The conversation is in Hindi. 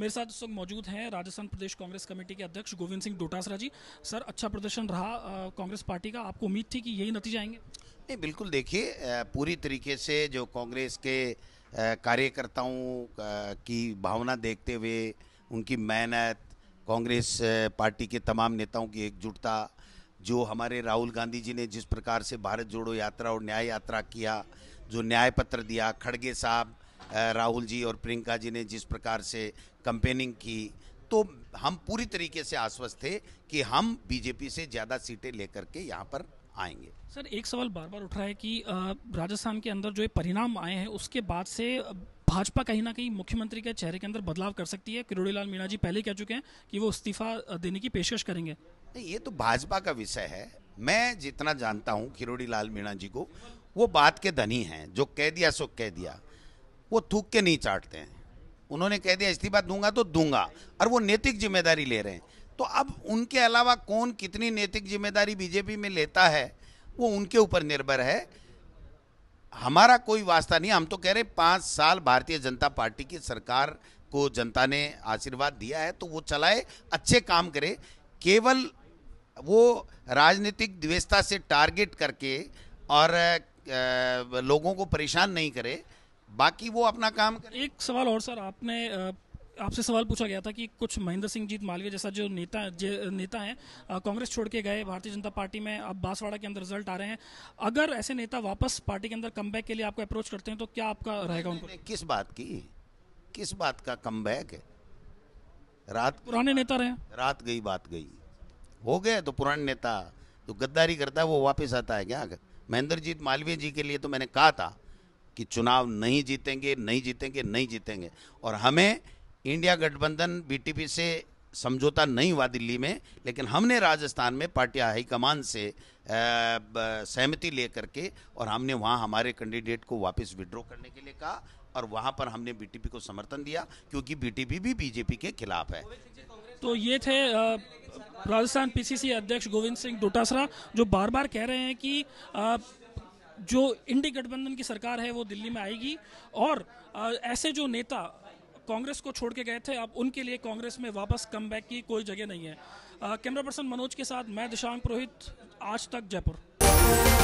मेरे साथ इस वक्त मौजूद हैं राजस्थान प्रदेश कांग्रेस कमेटी के अध्यक्ष गोविंद सिंह डोटासरा जी सर अच्छा प्रदर्शन रहा कांग्रेस पार्टी का आपको उम्मीद थी कि यही नतीजे आएंगे नहीं बिल्कुल देखिए पूरी तरीके से जो कांग्रेस के कार्यकर्ताओं की भावना देखते हुए उनकी मेहनत कांग्रेस पार्टी के तमाम नेताओं की एकजुटता जो हमारे राहुल गांधी जी ने जिस प्रकार से भारत जोड़ो यात्रा और न्याय यात्रा किया जो न्याय पत्र दिया खड़गे साहब राहुल जी और प्रियंका जी ने जिस प्रकार से कंपेनिंग की तो हम पूरी तरीके से आश्वस्त थे कि हम बीजेपी से ज़्यादा सीटें लेकर के यहाँ पर आएंगे सर एक सवाल बार बार उठ रहा है कि राजस्थान के अंदर जो परिणाम आए हैं उसके बाद से भाजपा कहीं ना कहीं मुख्यमंत्री के चेहरे के अंदर बदलाव कर सकती है किरोड़ीलाल मीणा जी पहले कह चुके हैं कि वो इस्तीफा देने की पेशकश करेंगे ये तो भाजपा का विषय है मैं जितना जानता हूँ किरोड़ी लाल मीणा जी को वो बात के धनी हैं जो कह दिया सो कह दिया वो थूक के नहीं चाटते हैं उन्होंने कह दिया इस्तीफा दूंगा तो दूंगा और वो नैतिक जिम्मेदारी ले रहे हैं तो अब उनके अलावा कौन कितनी नैतिक जिम्मेदारी बीजेपी में लेता है वो उनके ऊपर निर्भर है हमारा कोई वास्ता नहीं हम तो कह रहे पाँच साल भारतीय जनता पार्टी की सरकार को जनता ने आशीर्वाद दिया है तो वो चलाए अच्छे काम करे केवल वो राजनीतिक द्वेषता से टारगेट करके और लोगों को परेशान नहीं करे बाकी वो अपना काम कर एक सवाल और सर आपने आपसे सवाल पूछा गया था कि कुछ महेंद्र सिंह जीत मालवीय जैसा जो नेता नेता हैं कांग्रेस छोड़ के गए भारतीय जनता पार्टी में अब बांसवाड़ा के अंदर रिजल्ट आ रहे हैं अगर ऐसे नेता वापस पार्टी के अंदर कम के लिए आपको अप्रोच करते हैं तो क्या आपका रहेगा उनको किस बात की किस बात का कम है रात पुराने नेता रहे रात गई बात गई हो गए तो पुराने नेता जो तो गद्दारी करता है वो वापस आता है क्या महेंद्र जीत मालवीय जी के लिए तो मैंने कहा था कि चुनाव नहीं जीतेंगे नहीं जीतेंगे नहीं जीतेंगे और हमें इंडिया गठबंधन बीटीपी से समझौता नहीं हुआ दिल्ली में लेकिन हमने राजस्थान में पार्टी हाईकमान से सहमति लेकर के और हमने वहाँ हमारे कैंडिडेट को वापस विड्रॉ करने के लिए कहा और वहाँ पर हमने बीटीपी को समर्थन दिया क्योंकि बीटीपी भी बीजेपी के खिलाफ है तो ये थे राजस्थान पीसीसी अध्यक्ष गोविंद सिंह डोटासरा जो बार बार कह रहे हैं कि जो इंडी गठबंधन की सरकार है वो दिल्ली में आएगी और ऐसे जो नेता कांग्रेस को छोड़ के गए थे अब उनके लिए कांग्रेस में वापस कम की कोई जगह नहीं है कैमरा पर्सन मनोज के साथ मैं दिशांक पुरोहित आज तक जयपुर